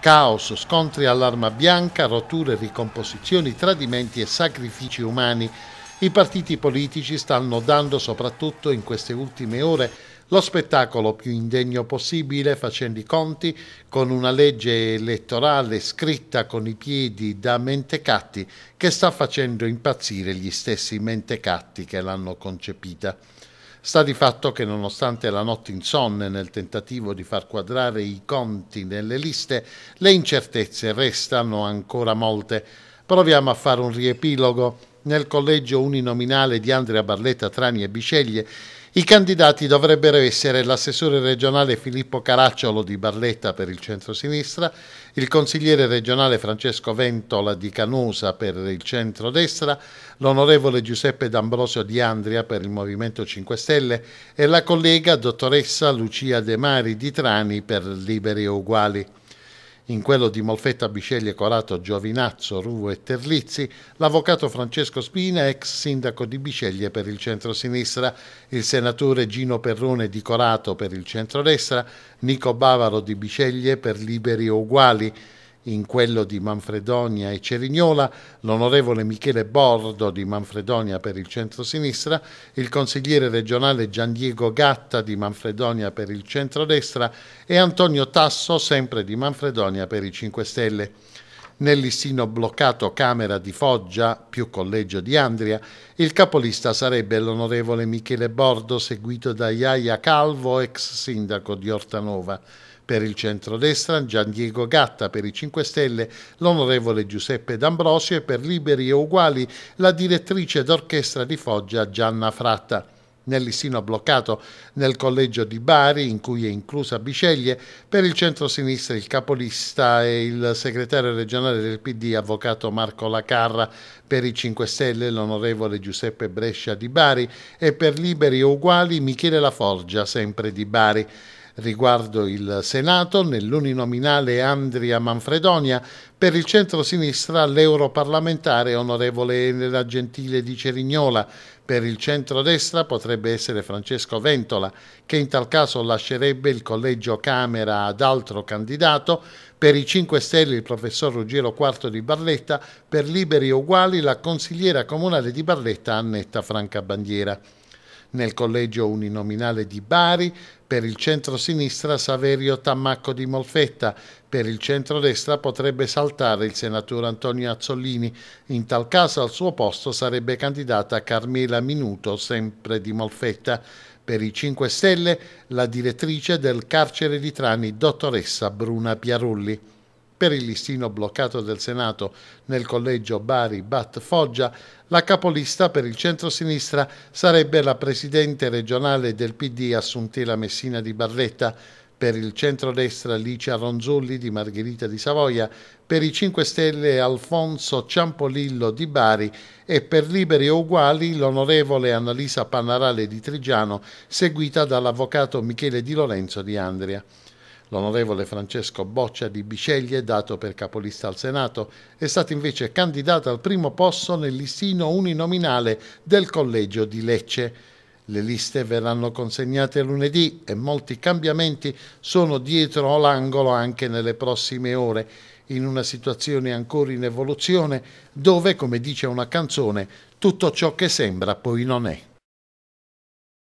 Caos, scontri all'arma bianca, rotture, ricomposizioni, tradimenti e sacrifici umani. I partiti politici stanno dando soprattutto in queste ultime ore lo spettacolo più indegno possibile facendo i conti con una legge elettorale scritta con i piedi da mentecatti che sta facendo impazzire gli stessi mentecatti che l'hanno concepita. Sta di fatto che nonostante la notte insonne nel tentativo di far quadrare i conti nelle liste, le incertezze restano ancora molte. Proviamo a fare un riepilogo. Nel collegio uninominale di Andrea Barletta, Trani e Biceglie i candidati dovrebbero essere l'assessore regionale Filippo Caracciolo di Barletta per il centro-sinistra, il consigliere regionale Francesco Ventola di Canusa per il centro-destra, l'onorevole Giuseppe D'Ambrosio di Andria per il Movimento 5 Stelle e la collega dottoressa Lucia De Mari di Trani per Liberi e Uguali. In quello di Molfetta, Bicelli, Corato, Giovinazzo, Ruvo e Terlizzi, l'avvocato Francesco Spina, ex sindaco di Biceglie per il centro-sinistra, il senatore Gino Perrone di Corato per il centro-destra, Nico Bavaro di Biceglie per Liberi o Uguali, in quello di Manfredonia e Cerignola, l'onorevole Michele Bordo di Manfredonia per il centro-sinistra, il consigliere regionale Gian Diego Gatta di Manfredonia per il centro-destra e Antonio Tasso, sempre di Manfredonia per i 5 Stelle. Nell'issino bloccato Camera di Foggia più Collegio di Andria, il capolista sarebbe l'onorevole Michele Bordo, seguito da Iaia Calvo, ex sindaco di Ortanova. Per il centrodestra Gian Diego Gatta, per i 5 Stelle l'onorevole Giuseppe D'Ambrosio e per Liberi e Uguali la direttrice d'orchestra di Foggia Gianna Fratta. Nell'Issino ha bloccato nel collegio di Bari, in cui è inclusa Biceglie, per il centro-sinistra il capolista e il segretario regionale del PD, avvocato Marco Lacarra, per i 5 Stelle l'onorevole Giuseppe Brescia di Bari e per Liberi e Uguali Michele Laforgia, sempre di Bari. Riguardo il Senato, nell'uninominale Andria Manfredonia, per il centro-sinistra l'europarlamentare onorevole Elena Gentile di Cerignola, per il centro-destra potrebbe essere Francesco Ventola, che in tal caso lascerebbe il collegio Camera ad altro candidato, per i 5 Stelle il professor Ruggero Quarto di Barletta, per Liberi Uguali la consigliera comunale di Barletta Annetta Franca Bandiera nel collegio uninominale di Bari, per il centro-sinistra Saverio Tammacco di Molfetta, per il centro-destra potrebbe saltare il senatore Antonio Azzolini, in tal caso al suo posto sarebbe candidata Carmela Minuto, sempre di Molfetta, per i 5 Stelle la direttrice del carcere di Trani, dottoressa Bruna Piarulli per il listino bloccato del Senato nel collegio Bari-Bat-Foggia, la capolista per il centro-sinistra sarebbe la presidente regionale del PD Assuntela Messina di Barletta, per il centro-destra Licia Ronzulli di Margherita di Savoia, per i 5 Stelle Alfonso Ciampolillo di Bari e per Liberi e Uguali l'onorevole Annalisa Panarale di Trigiano, seguita dall'avvocato Michele Di Lorenzo di Andria. L'onorevole Francesco Boccia di Biceglie, dato per capolista al Senato, è stato invece candidato al primo posto nel uninominale del collegio di Lecce. Le liste verranno consegnate lunedì e molti cambiamenti sono dietro l'angolo anche nelle prossime ore, in una situazione ancora in evoluzione dove, come dice una canzone, tutto ciò che sembra poi non è.